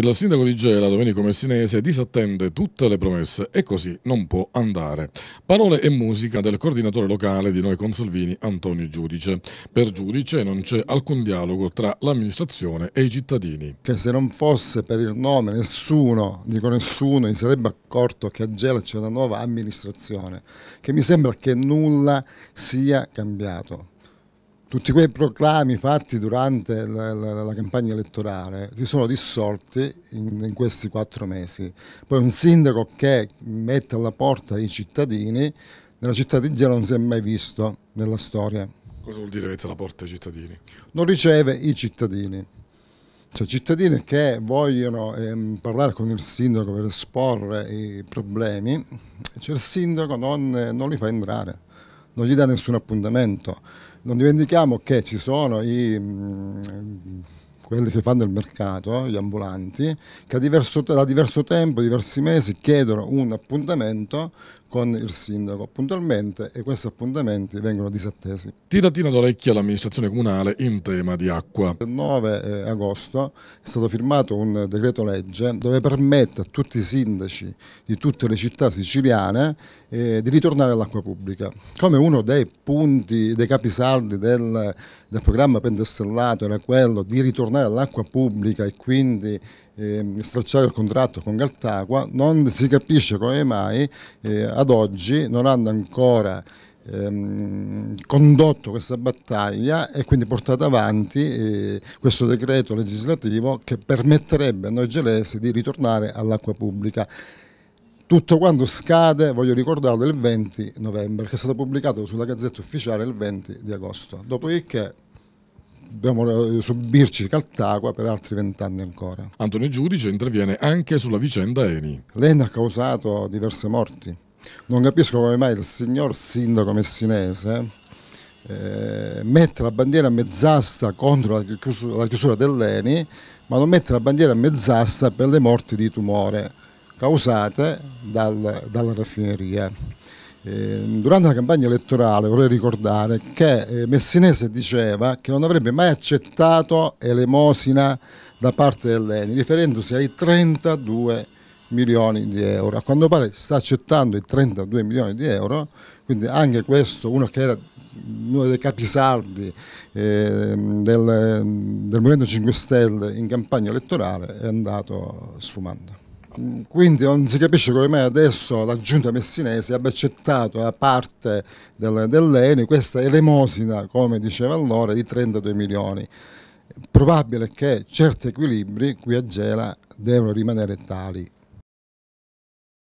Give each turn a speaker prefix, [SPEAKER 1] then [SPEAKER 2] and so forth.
[SPEAKER 1] Il sindaco di Gela, Domenico Messinese, disattende tutte le promesse e così non può andare. Parole e musica del coordinatore locale di Noi Consalvini, Antonio Giudice. Per Giudice non c'è alcun dialogo tra l'amministrazione e i cittadini. Che se non fosse
[SPEAKER 2] per il nome nessuno, dico nessuno, si sarebbe accorto che a Gela c'è una nuova amministrazione, che mi sembra che nulla sia cambiato tutti quei proclami fatti durante la, la, la campagna elettorale si sono dissolti in, in, questi quattro mesi. Poi un sindaco che mette alla porta i cittadini, nella città di Gia non si è mai visto nella storia.
[SPEAKER 1] Cosa vuol dire mette alla porta i cittadini?
[SPEAKER 2] Non riceve i cittadini. Cioè cittadini che vogliono ehm, parlare con il sindaco per esporre i problemi, cioè il sindaco non, non li fa entrare non gli dà nessun appuntamento. Non dimentichiamo che ci sono i, mm, quelli che fanno il mercato, gli ambulanti, che a diverso, da diverso tempo, diversi mesi, chiedono un appuntamento con il sindaco puntualmente e questi appuntamenti vengono disattesi.
[SPEAKER 1] Tiratina d'orecchia all'amministrazione comunale in tema di acqua.
[SPEAKER 2] Il 9 eh, agosto è stato firmato un decreto legge dove permette a tutti i sindaci di tutte le città siciliane eh, di ritornare all'acqua pubblica. Come uno dei punti, dei capisaldi del, del programma Pentestellato era quello di ritornare all'acqua pubblica e quindi eh, stracciare il contratto con Galtacqua, non si capisce come mai eh, ad oggi non hanno ancora ehm, condotto questa battaglia e quindi portato avanti eh, questo decreto legislativo che permetterebbe a noi gelesi di ritornare all'acqua pubblica. Tutto quanto scade, voglio ricordarlo, il 20 novembre, che è stato pubblicato sulla Gazzetta Ufficiale il 20 di agosto. Dopodiché dobbiamo eh, subirci Caltagua per altri vent'anni ancora.
[SPEAKER 1] Antonio Giudice interviene anche sulla vicenda Eni.
[SPEAKER 2] L'Eni ha causato diverse morti. Non capisco come mai il signor sindaco messinese eh, mette la bandiera a mezz'asta contro la chiusura, la chiusura dell'Eni, ma non mette la bandiera a mezz'asta per le morti di tumore causate dal, dalla raffineria. Eh, durante la campagna elettorale vorrei ricordare che eh, Messinese diceva che non avrebbe mai accettato elemosina da parte dell'ENI, riferendosi ai 32 milioni di euro. A quanto pare sta accettando i 32 milioni di euro, quindi anche questo, uno che era uno dei capisaldi eh, del, del Movimento 5 Stelle in campagna elettorale, è andato sfumando. Quindi non si capisce come mai adesso la giunta messinese abbia accettato da parte del, dell'ENI questa elemosina, come diceva allora, di 32 milioni. Probabile che certi equilibri qui a Gela devono rimanere tali.